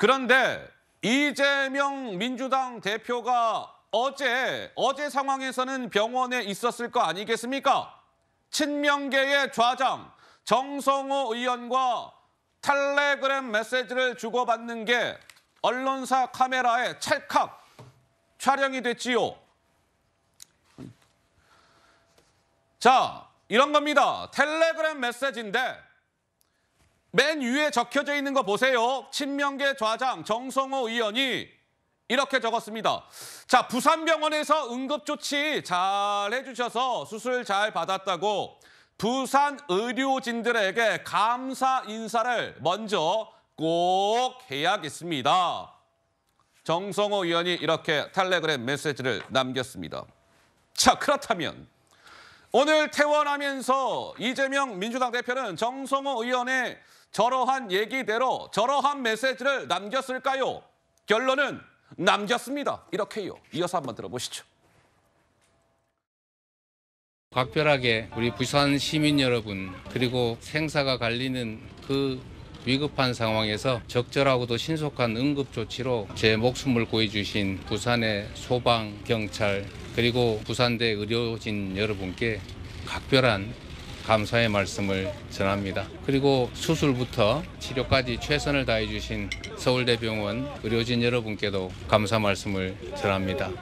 그런데 이재명 민주당 대표가 어제 어제 상황에서는 병원에 있었을 거 아니겠습니까? 친명계의 좌장 정성호 의원과 텔레그램 메시지를 주고받는 게 언론사 카메라에 찰칵 촬영이 됐지요. 자, 이런 겁니다. 텔레그램 메시지인데 맨 위에 적혀져 있는 거 보세요. 친명계 좌장 정성호 의원이 이렇게 적었습니다. 자, 부산병원에서 응급조치 잘 해주셔서 수술 잘 받았다고 부산 의료진들에게 감사 인사를 먼저 꼭 해야겠습니다. 정성호 의원이 이렇게 텔레그램 메시지를 남겼습니다. 자, 그렇다면 오늘 퇴원하면서 이재명 민주당 대표는 정성호 의원의 저러한 얘기대로 저러한 메시지를 남겼을까요? 결론은 남겼습니다. 이렇게요. 이어서 한번 들어보시죠. 각별하게 우리 부산 시민 여러분 그리고 생사가 갈리는 그 위급한 상황에서 적절하고도 신속한 응급 조치로 제 목숨을 구해주신 부산의 소방, 경찰 그리고 부산대 의료진 여러분께 각별한 감사의 말씀을 전합니다. 그리고 수술부터 치료까지 최선을 다해 주신 서울대병원 의료진 여러분께도 감사 말씀을 전합니다.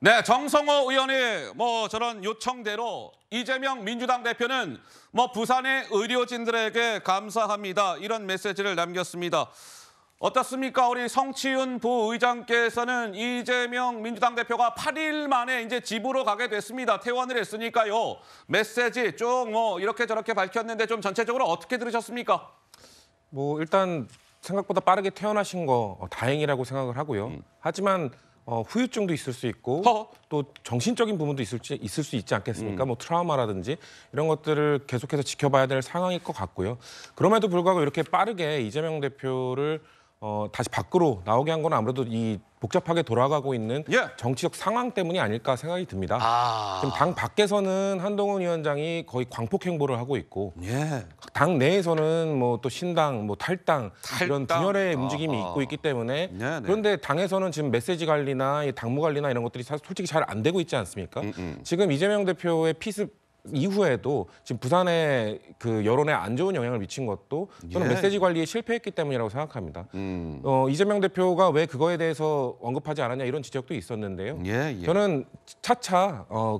네, 정성호 의원이 뭐 저런 요청대로 이재명 민주당 대표는 뭐 부산의 의료진들에게 감사합니다. 이런 메시지를 남겼습니다. 어떻습니까? 우리 성치윤 부의장께서는 이재명 민주당 대표가 8일 만에 이제 집으로 가게 됐습니다. 퇴원을 했으니까요. 메시지 쭉 뭐 이렇게 저렇게 밝혔는데 좀 전체적으로 어떻게 들으셨습니까? 뭐 일단 생각보다 빠르게 퇴원하신 거 어, 다행이라고 생각을 하고요. 음. 하지만 어, 후유증도 있을 수 있고 허허. 또 정신적인 부분도 있을, 지, 있을 수 있지 않겠습니까? 음. 뭐 트라우마라든지 이런 것들을 계속해서 지켜봐야 될 상황일 것 같고요. 그럼에도 불구하고 이렇게 빠르게 이재명 대표를 어, 다시 밖으로 나오게 한 건 아무래도 이 복잡하게 돌아가고 있는 예. 정치적 상황 때문이 아닐까 생각이 듭니다. 아. 지금 당 밖에서는 한동훈 위원장이 거의 광폭 행보를 하고 있고 예. 당 내에서는 뭐 또 신당, 뭐 탈당, 탈당. 이런 분열의 움직임이 있고 있기 때문에 네네. 네. 그런데 당에서는 지금 메시지 관리나 당무 관리나 이런 것들이 사실 솔직히 잘 안 되고 있지 않습니까? 음음. 음. 지금 이재명 대표의 피습 이후에도 지금 부산에 그 여론에 안 좋은 영향을 미친 것도 저는 예. 메시지 관리에 실패했기 때문이라고 생각합니다. 음. 어, 이재명 대표가 왜 그거에 대해서 언급하지 않았냐 이런 지적도 있었는데요. 예, 예. 저는 차차 어,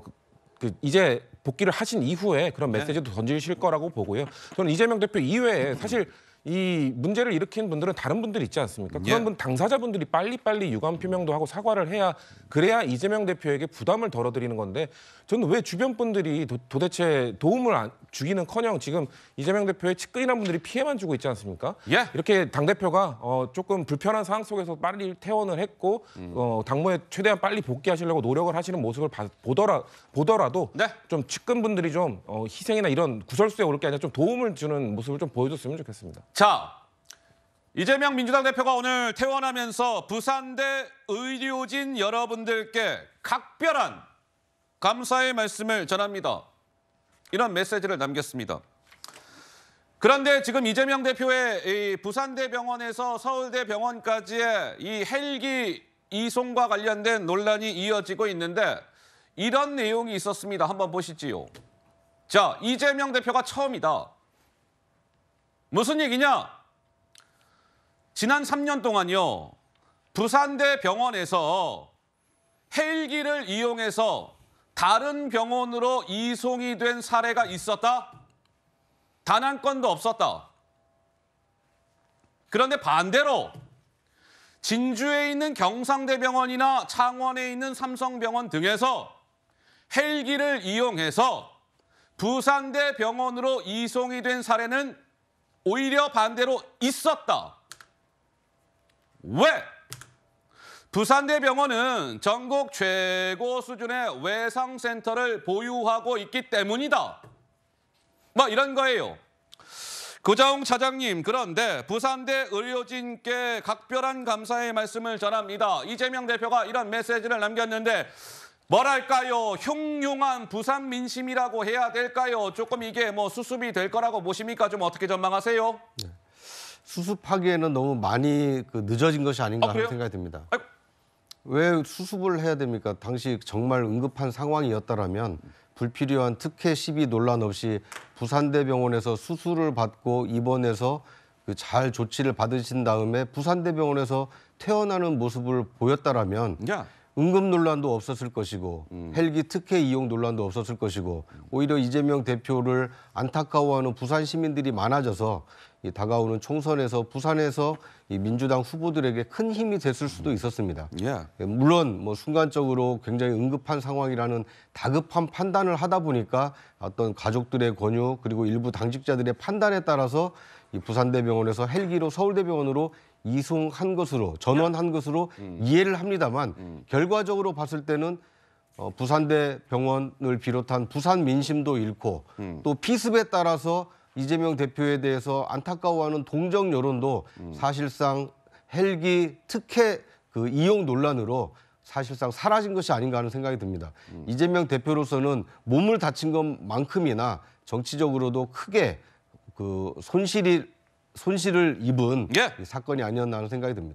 그 이제 복귀를 하신 이후에 그런 네. 메시지도 던지실 거라고 보고요. 저는 이재명 대표 이외에 사실 이 문제를 일으킨 분들은 다른 분들 있지 않습니까? 예. 그런 분 당사자분들이 빨리빨리 유감 표명도 하고 사과를 해야 그래야 이재명 대표에게 부담을 덜어드리는 건데 저는 왜 주변 분들이 도, 대체 도움을 안, 주기는커녕 지금 이재명 대표의 측근이란 분들이 피해만 주고 있지 않습니까? 예. 이렇게 당 대표가 어, 조금 불편한 상황 속에서 빨리 퇴원을 했고 음. 어, 당무에 최대한 빨리 복귀하시려고 노력을 하시는 모습을 봐, 보더라 보더라도 네. 좀 측근 분들이 좀 어, 희생이나 이런 구설수에 오를 게 아니라 좀 도움을 주는 모습을 좀 보여줬으면 좋겠습니다. 자, 이재명 민주당 대표가 오늘 퇴원하면서 부산대 의료진 여러분들께 각별한 감사의 말씀을 전합니다. 이런 메시지를 남겼습니다. 그런데 지금 이재명 대표의 부산대 병원에서 서울대 병원까지의 이 헬기 이송과 관련된 논란이 이어지고 있는데 이런 내용이 있었습니다. 한번 보시지요. 자, 이재명 대표가 처음이다. 무슨 얘기냐? 지난 3년 동안요. 부산대 병원에서 헬기를 이용해서 다른 병원으로 이송이 된 사례가 있었다? 단 한 건도 없었다. 그런데 반대로 진주에 있는 경상대병원이나 창원에 있는 삼성병원 등에서 헬기를 이용해서 부산대 병원으로 이송이 된 사례는 오히려 반대로 있었다. 왜? 부산대병원은 전국 최고 수준의 외상센터를 보유하고 있기 때문이다. 뭐 이런 거예요. 구자홍 차장님, 그런데 부산대 의료진께 각별한 감사의 말씀을 전합니다. 이재명 대표가 이런 메시지를 남겼는데 뭐랄까요? 흉흉한 부산 민심이라고 해야 될까요? 조금 이게 뭐 수습이 될 거라고 보십니까? 좀 어떻게 전망하세요? 네. 수습하기에는 너무 많이 그 늦어진 것이 아닌가 아, 하는 생각이 듭니다. 아이고. 왜 수습을 해야 됩니까? 당시 정말 응급한 상황이었다라면 불필요한 특혜 시비 논란 없이 부산대병원에서 수술을 받고 입원해서 그 잘 조치를 받으신 다음에 부산대병원에서 태어나는 모습을 보였다라면 야. 응급 논란도 없었을 것이고 음. 헬기 특혜 이용 논란도 없었을 것이고 오히려 이재명 대표를 안타까워하는 부산 시민들이 많아져서 이 다가오는 총선에서 부산에서 이 민주당 후보들에게 큰 힘이 됐을 수도 음. 있었습니다. 예. 예. 물론 뭐 순간적으로 굉장히 응급한 상황이라는 다급한 판단을 하다 보니까 어떤 가족들의 권유 그리고 일부 당직자들의 판단에 따라서 이 부산대병원에서 헬기로 서울대병원으로 이송한 것으로 전원한 것으로 음. 이해를 합니다만 음. 결과적으로 봤을 때는 어, 부산대 병원을 비롯한 부산 민심도 잃고 음. 또 피습에 따라서 이재명 대표에 대해서 안타까워하는 동정 여론도 음. 사실상 헬기 특혜 그 이용 논란으로 사실상 사라진 것이 아닌가 하는 생각이 듭니다. 음. 이재명 대표로서는 몸을 다친 것만큼이나 정치적으로도 크게 그 손실이 손실을 입은 예. 사건이 아니었나 하는 생각이 듭니다.